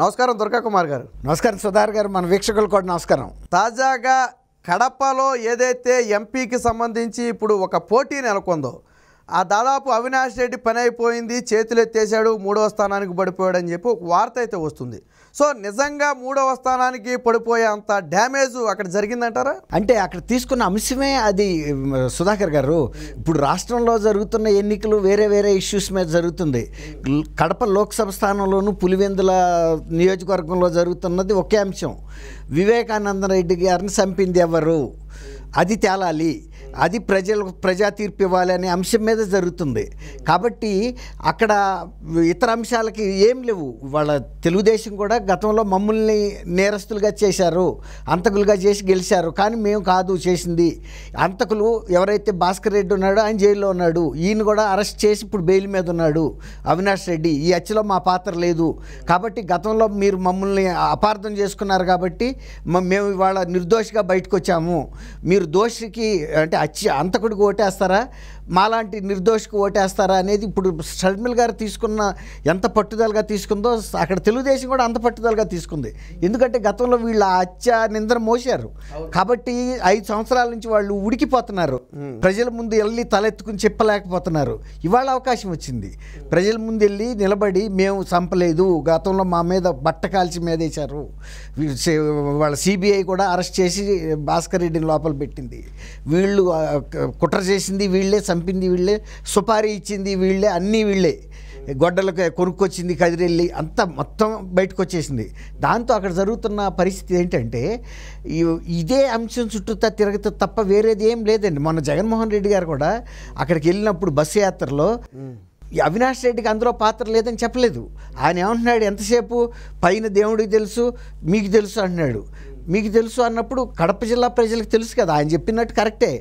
నమస్కారం దుర్గా కుమార్ గారు నమస్కారం సుధార్ గారు మన వీక్షకులు కూడా నమస్కారం తాజాగా కడపలో ఏదైతే ఎంపీకి సంబంధించి ఇప్పుడు ఒక పోటీ నెలకొందో ఆ దాదాపు అవినాష్ రెడ్డి పని అయిపోయింది చేతులు ఎత్తేసాడు మూడవ స్థానానికి పడిపోయాడు అని చెప్పి ఒక వార్త అయితే వస్తుంది సో నిజంగా మూడవ స్థానానికి పడిపోయే అంత డ్యామేజ్ అక్కడ జరిగిందంటారా అంటే అక్కడ తీసుకున్న అంశమే అది సుధాకర్ గారు ఇప్పుడు రాష్ట్రంలో జరుగుతున్న ఎన్నికలు వేరే వేరే ఇష్యూస్ మీద జరుగుతుంది కడప లోక్సభ స్థానంలోనూ పులివెందుల నియోజకవర్గంలో జరుగుతున్నది ఒకే అంశం వివేకానంద గారిని చంపింది ఎవరు అది తేలాలి అది ప్రజలకు ప్రజా తీర్పు ఇవ్వాలి అనే అంశం మీద జరుగుతుంది కాబట్టి అక్కడ ఇతర అంశాలకి ఏం లేవు వాళ్ళ తెలుగుదేశం కూడా గతంలో మమ్మల్ని నేరస్తులుగా చేశారు అంతకులుగా చేసి గెలిచారు కానీ మేము కాదు చేసింది అంతకులు ఎవరైతే భాస్కర్ రెడ్డి ఉన్నాడో ఆయన జైల్లో ఉన్నాడు ఈయన కూడా అరెస్ట్ చేసి ఇప్పుడు బెయిల్ మీద ఉన్నాడు అవినాష్ రెడ్డి ఈ హత్యలో మా పాత్ర లేదు కాబట్టి గతంలో మీరు మమ్మల్ని అపార్థం చేసుకున్నారు కాబట్టి మేము ఇవాళ నిర్దోషిగా బయటకు వచ్చాము మీరు దోషికి అంటే అచ్చి అంతకుడికి ఓటేస్తారా మాలాంటి నిర్దోషికి ఓటేస్తారా అనేది ఇప్పుడు షర్మిల్ గారు తీసుకున్న ఎంత పట్టుదలగా తీసుకుందో అక్కడ తెలుగుదేశం కూడా అంత పట్టుదలగా తీసుకుంది ఎందుకంటే గతంలో వీళ్ళు అచ్చ నిందర మోసారు కాబట్టి ఐదు సంవత్సరాల నుంచి వాళ్ళు ఉడికిపోతున్నారు ప్రజల ముందు వెళ్ళి తలెత్తుకుని చెప్పలేకపోతున్నారు ఇవాళ అవకాశం వచ్చింది ప్రజల ముందు వెళ్ళి నిలబడి మేము చంపలేదు గతంలో మా మీద బట్ట కాల్చి మీదేశారు వాళ్ళ సిబిఐ కూడా అరెస్ట్ చేసి భాస్కర్ రెడ్డిని లోపల పెట్టింది వీళ్ళు కుట్ర చేసింది వీళ్ళే చంపింది వీళ్ళే సుపారీ ఇచ్చింది వీళ్ళే అన్నీ వీళ్ళే గొడ్డలకు కొనుక్కొచ్చింది కదిరెళ్ళి అంతా మొత్తం బయటకు వచ్చేసింది దాంతో అక్కడ జరుగుతున్న పరిస్థితి ఏంటంటే ఇదే అంశం చుట్టూతా తిరగతా తప్ప వేరేది ఏం లేదండి మొన్న జగన్మోహన్ రెడ్డి గారు కూడా అక్కడికి వెళ్ళినప్పుడు బస్సు యాత్రలో అవినాష్ రెడ్డికి అందులో పాత్ర లేదని చెప్పలేదు ఆయన ఏమంటున్నాడు ఎంతసేపు పైన దేవుడికి తెలుసు మీకు తెలుసు అంటున్నాడు మీకు తెలుసు అన్నప్పుడు కడప జిల్లా ప్రజలకు తెలుసు కదా ఆయన చెప్పినట్టు కరెక్టే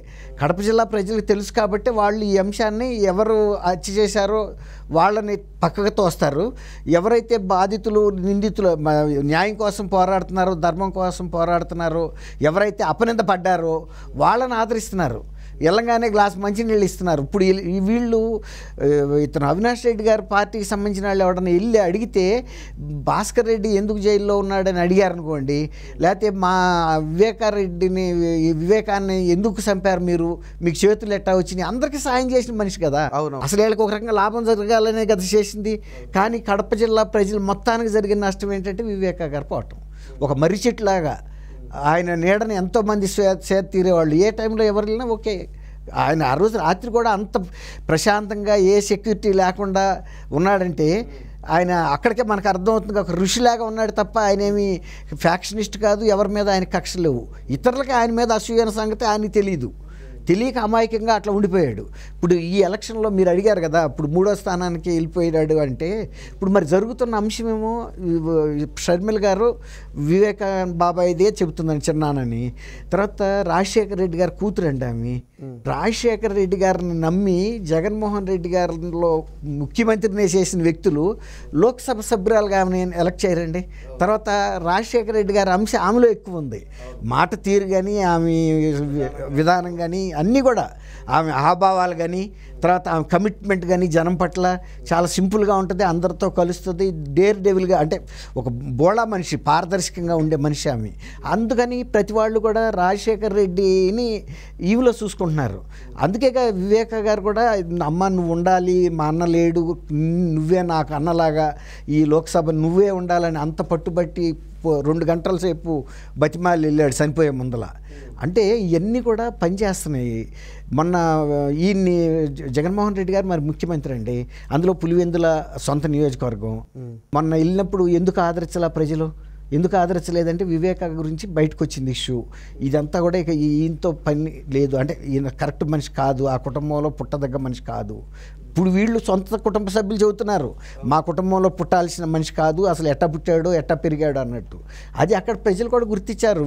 కడప జిల్లా ప్రజలకు తెలుసు కాబట్టి వాళ్ళు ఈ అంశాన్ని ఎవరు హత్య చేశారో వాళ్ళని పక్కకు తోస్తారు ఎవరైతే బాధితులు నిందితులు న్యాయం కోసం పోరాడుతున్నారో ధర్మం కోసం పోరాడుతున్నారో ఎవరైతే అపనింద పడ్డారో వాళ్ళని ఆదరిస్తున్నారు వెళ్ళగానే గ్లాస్ మంచినీళ్ళు ఇస్తున్నారు ఇప్పుడు వీళ్ళు ఇతను అవినాష్ రెడ్డి గారి పార్టీకి సంబంధించిన వాళ్ళు ఎవడన్నా వెళ్ళి అడిగితే భాస్కర్ రెడ్డి ఎందుకు జైల్లో ఉన్నాడని అడిగారు అనుకోండి లేకపోతే మా వివేకారెడ్డిని వివేకాన్ని ఎందుకు చంపారు మీరు మీకు చేతులు ఎట్టా వచ్చినాయి అందరికీ సాయం చేసిన మనిషి కదా అవును అసలు వీళ్ళకి ఒక రకంగా లాభం జరగాలనే కదా చేసింది కానీ కడప జిల్లా ప్రజలు మొత్తానికి జరిగిన నష్టం ఏంటంటే వివేకా గారు పోవటం ఒక మర్రి చెట్టులాగా ఆయన నీడని ఎంతోమంది సేద తీరేవాళ్ళు ఏ టైంలో ఎవరు వెళ్ళినా ఓకే ఆయన ఆ రోజు రాత్రి కూడా అంత ప్రశాంతంగా ఏ సెక్యూరిటీ లేకుండా ఉన్నాడంటే ఆయన అక్కడికే మనకు అర్థమవుతుంది ఒక ఋషిలాగా ఉన్నాడు తప్ప ఆయన ఏమి ఫ్యాక్షనిస్ట్ కాదు ఎవరి మీద ఆయన కక్ష లేవు ఇతరులకి ఆయన మీద అసూయన సంగతి ఆయనకి తెలియదు తెలియక అమాయకంగా అట్లా ఉండిపోయాడు ఇప్పుడు ఈ ఎలక్షన్లో మీరు అడిగారు కదా ఇప్పుడు మూడో స్థానానికి వెళ్ళిపోయాడు అంటే ఇప్పుడు మరి జరుగుతున్న అంశమేమో షర్మిల్ గారు వివేకానంద ఇదే చెబుతుందని చిన్నానని తర్వాత రాజశేఖర రెడ్డి గారు కూతురు అండి ఆమె రాజశేఖర రెడ్డి గారిని నమ్మి జగన్మోహన్ రెడ్డి గారిలో ముఖ్యమంత్రిని చేసిన వ్యక్తులు లోక్సభ సభ్యురాలుగా ఆమె ఎలక్ట్ చేయరండి తర్వాత రాజశేఖర రెడ్డి గారి అంశం ఆమెలో ఎక్కువ ఉంది మాట తీరు కానీ ఆమె విధానం కానీ అన్నీ కూడా ఆమె ఆహాభావాలు కానీ తర్వాత ఆమె కమిట్మెంట్ కానీ జనం పట్ల చాలా సింపుల్గా ఉంటుంది అందరితో కలుస్తుంది డేర్ డెవిల్గా అంటే ఒక బోళా మనిషి పారదర్శకంగా ఉండే మనిషి ఆమె అందుకని ప్రతి వాళ్ళు కూడా రాజశేఖర్ రెడ్డిని ఈవిలో చూసుకుంటున్నారు అందుకే వివేక గారు కూడా అమ్మ నువ్వు ఉండాలి మా అన్న లేడు నువ్వే నాకు అన్నలాగా ఈ లోక్సభ నువ్వే ఉండాలని అంత పట్టుబట్టి రెండు గంటల సేపు బతిమాలి వెళ్ళాడు చనిపోయే ముందల అంటే ఇవన్నీ కూడా పనిచేస్తున్నాయి మొన్న ఈయన్ని జగన్మోహన్ రెడ్డి గారు మరి ముఖ్యమంత్రి అండి అందులో పులివెందుల సొంత నియోజకవర్గం మొన్న వెళ్ళినప్పుడు ఎందుకు ఆదరించాలా ప్రజలు ఎందుకు ఆదరించలేదంటే వివేక గురించి బయటకు వచ్చింది ఇష్యూ ఇదంతా కూడా ఇక ఈయనతో పని లేదు అంటే ఈయన కరెక్ట్ మనిషి కాదు ఆ కుటుంబంలో పుట్టదగ్గ మనిషి కాదు ఇప్పుడు వీళ్ళు సొంత కుటుంబ సభ్యులు చెబుతున్నారు మా కుటుంబంలో పుట్టాల్సిన మనిషి కాదు అసలు ఎట్ట పుట్టాడో ఎట్ట పెరిగాడో అన్నట్టు అది అక్కడ ప్రజలు కూడా గుర్తించారు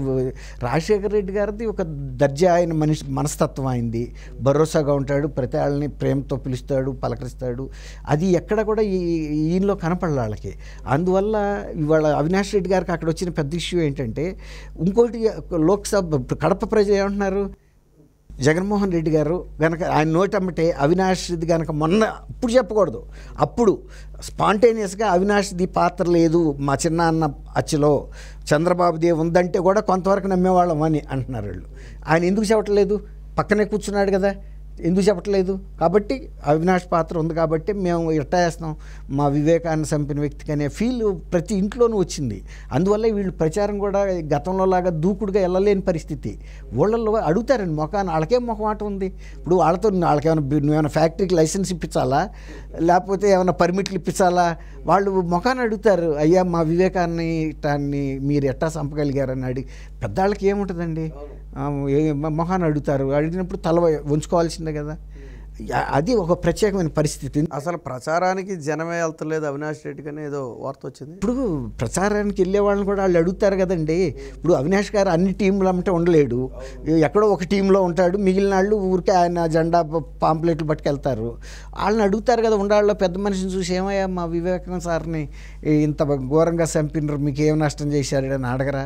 రాజశేఖర రెడ్డి గారిది ఒక దర్జా ఆయన మనిషి మనస్తత్వం అయింది భరోసాగా ఉంటాడు ప్రతి వాళ్ళని ప్రేమతో పిలుస్తాడు పలకరిస్తాడు అది ఎక్కడ కూడా ఈ ఈయనలో కనపడాలి వాళ్ళకి అందువల్ల ఇవాళ అవినాష్ రెడ్డి గారికి అక్కడ వచ్చిన పెద్ద ఇష్యూ ఏంటంటే ఇంకోటి లోక్సభ కడప ప్రజలు ఏమంటున్నారు జగన్మోహన్ రెడ్డి గారు కనుక ఆయన నోటమ్మటే అవినాష్ రెడ్డి కనుక మొన్న ఇప్పుడు చెప్పకూడదు అప్పుడు స్పాంటేనియస్గా అవినాష్ది పాత్ర లేదు మా చిన్నాన్న అచ్చలో దేవ్ ఉందంటే కూడా కొంతవరకు నమ్మేవాళ్ళం అని అంటున్నారు వాళ్ళు ఆయన ఎందుకు చెప్పట్లేదు పక్కనే కూర్చున్నాడు కదా ఎందుకు చెప్పట్లేదు కాబట్టి అవినాష్ పాత్ర ఉంది కాబట్టి మేము ఇట్టేస్తున్నాం మా వివేకాన్ని చంపిన వ్యక్తికి అనే ఫీల్ ప్రతి ఇంట్లోనూ వచ్చింది అందువల్ల వీళ్ళు ప్రచారం కూడా గతంలో లాగా దూకుడుగా వెళ్ళలేని పరిస్థితి ఊళ్ళల్లో అడుగుతారండి మొఖాన్ని వాళ్ళకేం మొఖమాట ఉంది ఇప్పుడు వాళ్ళతో వాళ్ళకేమైనా నువ్వేమైనా ఫ్యాక్టరీకి లైసెన్స్ ఇప్పించాలా లేకపోతే ఏమైనా పర్మిట్లు ఇప్పించాలా వాళ్ళు ముఖాన్ని అడుగుతారు అయ్యా మా వివేకాన్ని దాన్ని మీరు ఎట్టా చంపగలిగారని అడిగి పెద్దవాళ్ళకి ఏముంటుందండి మొహాన్ని అడుగుతారు అడిగినప్పుడు తల ఉంచుకోవాల్సిందే కదా అది ఒక ప్రత్యేకమైన పరిస్థితి అసలు ప్రచారానికి జనమే వెళ్తలేదు అవినాష్ రెడ్డి కానీ ఏదో వార్త వచ్చింది ఇప్పుడు ప్రచారానికి వెళ్ళే వాళ్ళని కూడా వాళ్ళు అడుగుతారు కదండి ఇప్పుడు అవినాష్ గారు అన్ని టీంలు అంటే ఉండలేడు ఎక్కడో ఒక టీంలో ఉంటాడు మిగిలిన వాళ్ళు ఊరికే ఆయన జెండా పాంప్లెట్లు పట్టుకెళ్తారు వాళ్ళని అడుగుతారు కదా ఉండాళ్ళలో పెద్ద మనిషిని చూసి ఏమయ్యా మా వివేకం సార్ని ఇంత ఘోరంగా చంపినారు మీకు ఏం నష్టం చేశారు అని అడగరా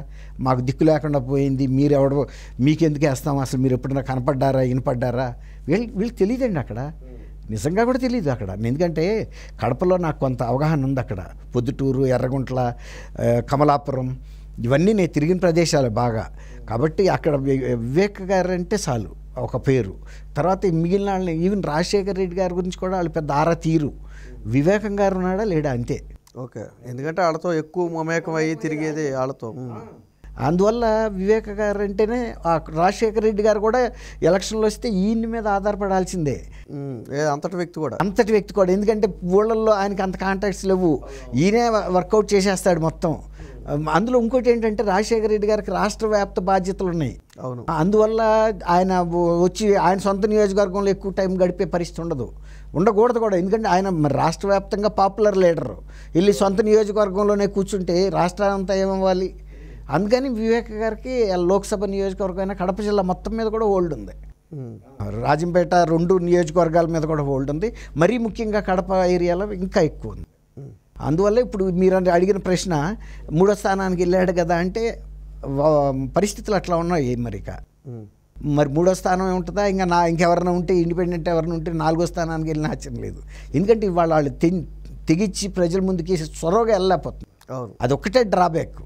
మాకు దిక్కు లేకుండా పోయింది ఎవడో మీకెందుకు వేస్తాం అసలు మీరు ఎప్పుడైనా కనపడ్డారా వినపడ్డారా వీళ్ళు వీళ్ళకి తెలియదండి అక్కడ నిజంగా కూడా తెలియదు అక్కడ ఎందుకంటే కడపలో నాకు కొంత అవగాహన ఉంది అక్కడ పొద్దుటూరు ఎర్రగుంట్ల కమలాపురం ఇవన్నీ నేను తిరిగిన ప్రదేశాలు బాగా కాబట్టి అక్కడ వివేక్ గారు అంటే చాలు ఒక పేరు తర్వాత మిగిలిన వాళ్ళని ఈవెన్ రాజశేఖర్ రెడ్డి గారి గురించి కూడా వాళ్ళు పెద్ద ఆరా తీరు వివేకం గారు ఉన్నాడా లేడా అంతే ఓకే ఎందుకంటే వాళ్ళతో ఎక్కువ మమేకం అయ్యి తిరిగేది వాళ్ళతో అందువల్ల వివేక గారు అంటేనే రాజశేఖర రెడ్డి గారు కూడా ఎలక్షన్లు వస్తే ఈయన మీద ఆధారపడాల్సిందే అంతటి వ్యక్తి కూడా అంతటి వ్యక్తి కూడా ఎందుకంటే ఊళ్ళల్లో ఆయనకి అంత కాంటాక్ట్స్ లేవు ఈయనే వర్కౌట్ చేసేస్తాడు మొత్తం అందులో ఇంకోటి ఏంటంటే రాజశేఖర రెడ్డి గారికి రాష్ట్ర వ్యాప్త బాధ్యతలు ఉన్నాయి అవును అందువల్ల ఆయన వచ్చి ఆయన సొంత నియోజకవర్గంలో ఎక్కువ టైం గడిపే పరిస్థితి ఉండదు ఉండకూడదు కూడా ఎందుకంటే ఆయన రాష్ట్ర వ్యాప్తంగా పాపులర్ లీడరు వెళ్ళి సొంత నియోజకవర్గంలోనే కూర్చుంటే రాష్ట్రానంతా ఏమవ్వాలి అందుకని వివేక్ గారికి లోక్సభ నియోజకవర్గం అయినా కడప జిల్లా మొత్తం మీద కూడా ఓల్డ్ ఉంది hmm. రాజంపేట రెండు నియోజకవర్గాల మీద కూడా ఓల్డ్ ఉంది మరీ ముఖ్యంగా కడప ఏరియాలో ఇంకా ఎక్కువ ఉంది hmm. అందువల్ల ఇప్పుడు మీరు అడిగిన ప్రశ్న మూడో స్థానానికి వెళ్ళాడు కదా అంటే పరిస్థితులు అట్లా ఉన్నాయి మరిక hmm. మరి మూడో స్థానం ఉంటుందా ఇంకా నా ఇంకెవరైనా ఉంటే ఇండిపెండెంట్ ఎవరైనా ఉంటే నాలుగో స్థానానికి వెళ్ళిన ఆశ్చర్యం లేదు ఎందుకంటే ఇవాళ వాళ్ళు తెగిచ్చి ప్రజల ముందుకి చొరవగా వెళ్ళలేకపోతుంది అదొక్కటే డ్రాబ్యాక్